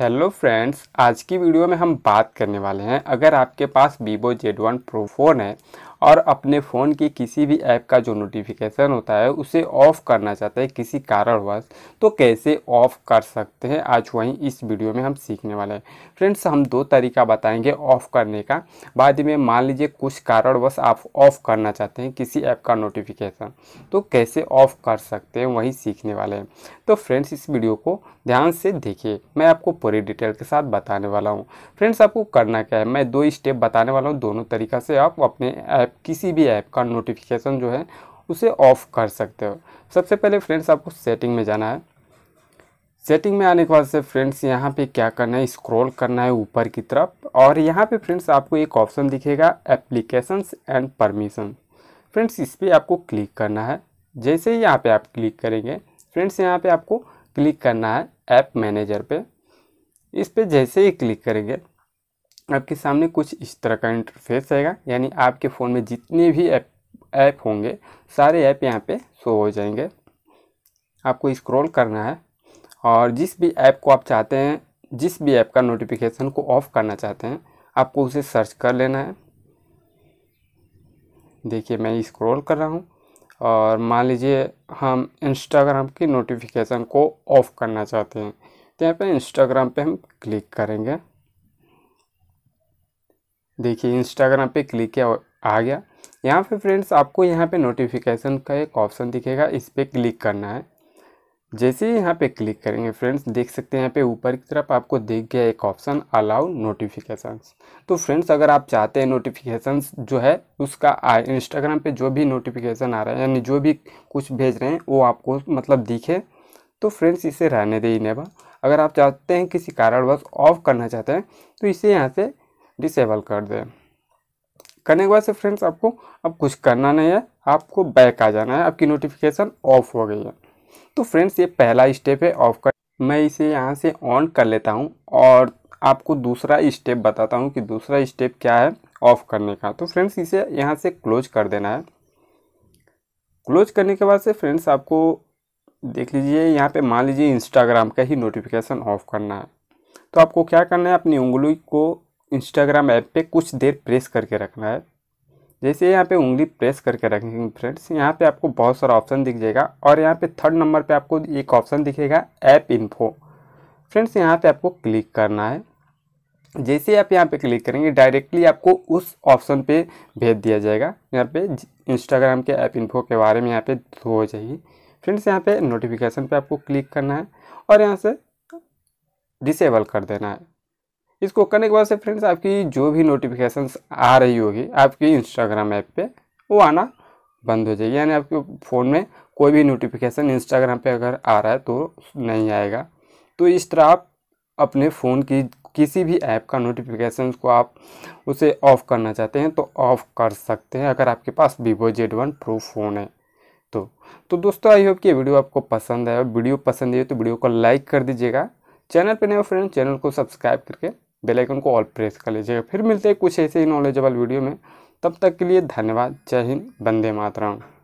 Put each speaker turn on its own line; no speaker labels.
hello friends आज की video में हम बात करने वाले हैं अगर आपके पास Vivo Z one pro phone है और अपने फ़ोन के किसी भी ऐप का जो नोटिफिकेशन होता है उसे ऑफ़ करना चाहते हैं किसी कारणवश तो कैसे ऑफ़ कर सकते हैं आज वहीं इस वीडियो में हम सीखने वाले हैं फ्रेंड्स हम दो तरीका बताएंगे ऑफ़ करने का बाद में मान लीजिए कुछ कारणवश आप ऑफ़ करना चाहते हैं किसी ऐप का नोटिफिकेशन तो कैसे ऑफ़ कर सकते हैं वहीं सीखने वाले हैं तो फ्रेंड्स इस वीडियो को ध्यान से देखिए मैं आपको पूरी डिटेल के साथ बताने वाला हूँ फ्रेंड्स आपको करना क्या है मैं दो स्टेप बताने वाला हूँ दोनों तरीका से आप अपने ऐप ऐप किसी भी ऐप का नोटिफिकेशन जो है उसे ऑफ़ कर सकते हो सबसे पहले फ्रेंड्स आपको सेटिंग में जाना है सेटिंग में आने के बाद से फ्रेंड्स यहाँ पे क्या करना है स्क्रॉल करना है ऊपर की तरफ और यहाँ पे फ्रेंड्स आपको एक ऑप्शन दिखेगा एप्लीकेशंस एंड परमिशन फ्रेंड्स इस पर आपको क्लिक करना है जैसे ही यहाँ पे आप क्लिक करेंगे फ्रेंड्स यहाँ पे आपको क्लिक करना है ऐप मैनेजर पे इस पर जैसे ही क्लिक करेंगे आपके सामने कुछ इस तरह का इंटरफेस आएगा यानी आपके फ़ोन में जितने भी ऐप ऐप होंगे सारे ऐप यहाँ पे शो हो जाएंगे आपको स्क्रॉल करना है और जिस भी ऐप को आप चाहते हैं जिस भी ऐप का नोटिफिकेशन को ऑफ़ करना चाहते हैं आपको उसे सर्च कर लेना है देखिए मैं स्क्रॉल कर रहा हूँ और मान लीजिए हम इंस्टाग्राम की नोटिफिकेशन को ऑफ़ करना चाहते हैं तो यहाँ पर इंस्टाग्राम पर हम क्लिक करेंगे देखिए इंस्टाग्राम पे क्लिक किया आ गया यहाँ पे फ्रेंड्स आपको यहाँ पे नोटिफिकेशन का एक ऑप्शन दिखेगा इस पर क्लिक करना है जैसे ही यहाँ पे क्लिक करेंगे फ्रेंड्स देख सकते हैं यहाँ पे ऊपर की तरफ आपको देख गया एक ऑप्शन अलाउ नोटिफिकेशंस तो फ्रेंड्स अगर आप चाहते हैं नोटिफिकेशंस जो है उसका आए इंस्टाग्राम पे जो भी नोटिफिकेशन आ रहा है यानी जो भी कुछ भेज रहे हैं वो आपको मतलब दिखे तो फ्रेंड्स इसे रहने दें इनेबल अगर आप चाहते हैं किसी कारणवश ऑफ करना चाहते हैं तो इसे यहाँ से डिसेबल कर दें करने के बाद से फ्रेंड्स आपको अब कुछ करना नहीं है आपको बैक आ जाना है आपकी नोटिफिकेशन ऑफ हो गई है तो फ्रेंड्स ये पहला स्टेप है ऑफ कर मैं इसे यहाँ से ऑन कर लेता हूँ और आपको दूसरा स्टेप बताता हूँ कि दूसरा स्टेप क्या है ऑफ़ करने का तो फ्रेंड्स इसे यहाँ से क्लोज कर देना है क्लोज करने के बाद से फ्रेंड्स आपको देख लीजिए यहाँ पे मान लीजिए इंस्टाग्राम का ही नोटिफिकेशन ऑफ करना है तो आपको क्या करना है अपनी उंगली को इंस्टाग्राम ऐप पे कुछ देर प्रेस करके रखना है जैसे यहाँ पे उंगली प्रेस करके रखेंगे फ्रेंड्स यहाँ पे आपको बहुत सारा ऑप्शन दिख जाएगा और यहाँ पे थर्ड नंबर पे आपको एक ऑप्शन दिखेगा ऐप इन्फो फ्रेंड्स यहाँ पे आपको क्लिक करना है जैसे आप यहाँ पे क्लिक करेंगे डायरेक्टली आपको उस ऑप्शन पे भेज दिया जाएगा यहाँ पे इंस्टाग्राम के ऐप इन्फो के बारे में यहाँ पे हो जाएगी फ्रेंड्स यहाँ पे नोटिफिकेशन पे आपको क्लिक करना है और यहाँ से डिसेबल कर देना है इसको करने के बाद से फ्रेंड्स आपकी जो भी नोटिफिकेशंस आ रही होगी आपकी इंस्टाग्राम ऐप पे वो आना बंद हो जाएगी यानी आपके फ़ोन में कोई भी नोटिफिकेशन इंस्टाग्राम पे अगर आ रहा है तो नहीं आएगा तो इस तरह आप अपने फ़ोन की किसी भी ऐप का नोटिफिकेशन को आप उसे ऑफ़ करना चाहते हैं तो ऑफ़ कर सकते हैं अगर आपके पास Vivo Z one pro phone है तो तो दोस्तों आई होप कि ये वीडियो आपको पसंद है और वीडियो पसंद है तो वीडियो को लाइक कर दीजिएगा चैनल पर नहीं हो फ्रेंड चैनल को सब्सक्राइब करके बेल आइकन को ऑल प्रेस कर लीजिएगा फिर मिलते हैं कुछ ऐसे ही नॉलेजेबल वीडियो में तब तक के लिए धन्यवाद जय हिंद बंदे मातरम